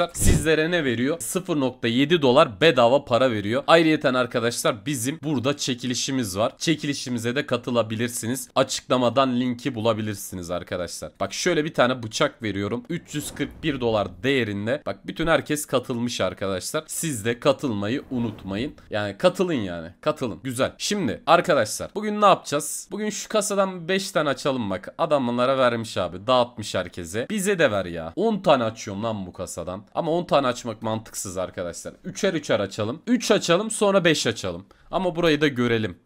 arkadaşlar sizlere ne veriyor? 0.7 dolar bedava para veriyor. Ayrıyeten arkadaşlar bizim burada çekilişimiz var. Çekilişimize de katılabilirsiniz. Açıklamadan linki bulabilirsiniz arkadaşlar. Bak şöyle bir tane bıçak veriyorum. 341 dolar değerinde. Bak bütün herkes katılmış arkadaşlar. Siz de katılmayı unutmayın. Yani katılın yani. Katılın. Güzel. Şimdi arkadaşlar bugün ne yapacağız? Bugün şu kasadan 5 tane açalım bak. Adamlara vermiş abi. Dağıtmış herkese. Bize de ver ya. 10 tane açıyorum lan bu kasadan. Ama 10 tane açmak mantıksız arkadaşlar. 3'er 3'er açalım. 3 açalım sonra 5 açalım. Ama burayı da görelim.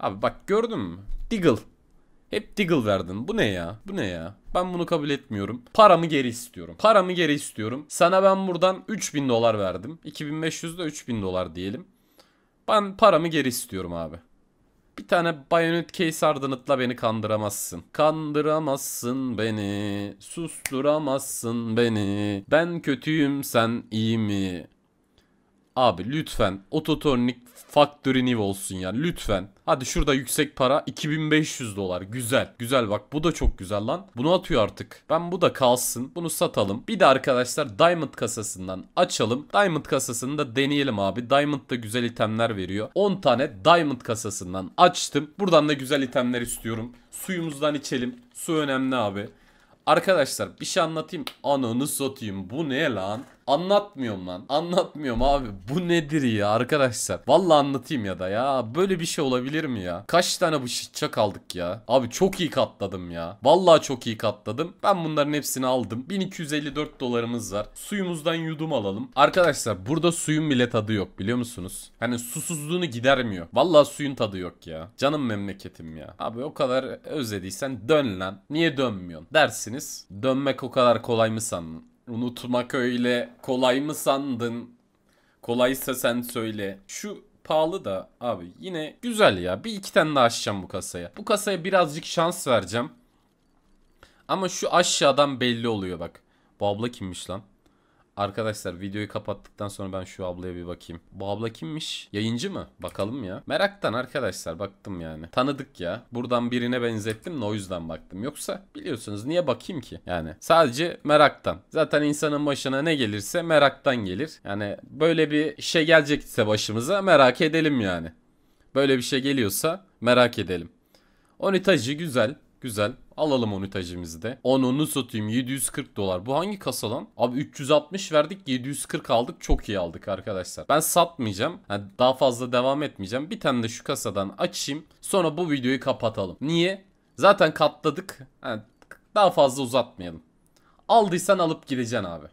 Abi bak gördün mü? Diggle. Hep Diggle verdin. Bu ne ya? Bu ne ya? Ben bunu kabul etmiyorum. Paramı geri istiyorum. Paramı geri istiyorum. Sana ben buradan 3000 dolar verdim. 2500 de 3000 dolar diyelim. Ben paramı geri istiyorum abi. Bir tane bayonet case ardanıtla beni kandıramazsın. Kandıramazsın beni. Susturamazsın beni. Ben kötüyüm sen iyi mi? Abi lütfen ototonik factory new olsun yani lütfen. Hadi şurada yüksek para 2500 dolar güzel. Güzel bak bu da çok güzel lan. Bunu atıyor artık. Ben bu da kalsın. Bunu satalım. Bir de arkadaşlar diamond kasasından açalım. Diamond kasasını da deneyelim abi. Diamond da güzel itemler veriyor. 10 tane diamond kasasından açtım. Buradan da güzel itemler istiyorum. Suyumuzdan içelim. Su önemli abi. Arkadaşlar bir şey anlatayım. Ananı satayım. Bu ne lan? Anlatmıyorum lan. Anlatmıyorum abi. Bu nedir ya arkadaşlar? Vallahi anlatayım ya da ya. Böyle bir şey olabilir mi ya? Kaç tane bu şıçak aldık ya? Abi çok iyi katladım ya. Vallahi çok iyi katladım. Ben bunların hepsini aldım. 1254 dolarımız var. Suyumuzdan yudum alalım. Arkadaşlar burada suyun bile tadı yok biliyor musunuz? Hani susuzluğunu gidermiyor. Vallahi suyun tadı yok ya. Canım memleketim ya. Abi o kadar özlediysen dön lan. Niye dönmüyorsun? Dersiniz. Dönmek o kadar kolay mı sandın? Unutmak öyle kolay mı sandın? Kolaysa sen söyle. Şu pahalı da abi yine güzel ya. Bir iki tane daha açacağım bu kasaya. Bu kasaya birazcık şans vereceğim. Ama şu aşağıdan belli oluyor bak. Bu abla kimmiş lan? Arkadaşlar videoyu kapattıktan sonra ben şu ablaya bir bakayım. Bu abla kimmiş? Yayıncı mı? Bakalım ya. Meraktan arkadaşlar baktım yani. Tanıdık ya. Buradan birine benzettim de o yüzden baktım. Yoksa biliyorsunuz niye bakayım ki? Yani sadece meraktan. Zaten insanın başına ne gelirse meraktan gelir. Yani böyle bir şey gelecekse başımıza merak edelim yani. Böyle bir şey geliyorsa merak edelim. Onitacı güzel. Güzel. Alalım onu tacımızı da. Onunu satayım 740 dolar. Bu hangi kasa lan? Abi 360 verdik 740 aldık. Çok iyi aldık arkadaşlar. Ben satmayacağım. Yani daha fazla devam etmeyeceğim. Bir tane de şu kasadan açayım. Sonra bu videoyu kapatalım. Niye? Zaten katladık. Yani daha fazla uzatmayalım. Aldıysan alıp gideceksin abi.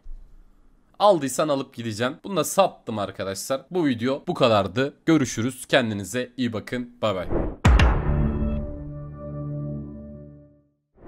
Aldıysan alıp gideceksin. Bunu da sattım arkadaşlar. Bu video bu kadardı. Görüşürüz. Kendinize iyi bakın. Bay bay.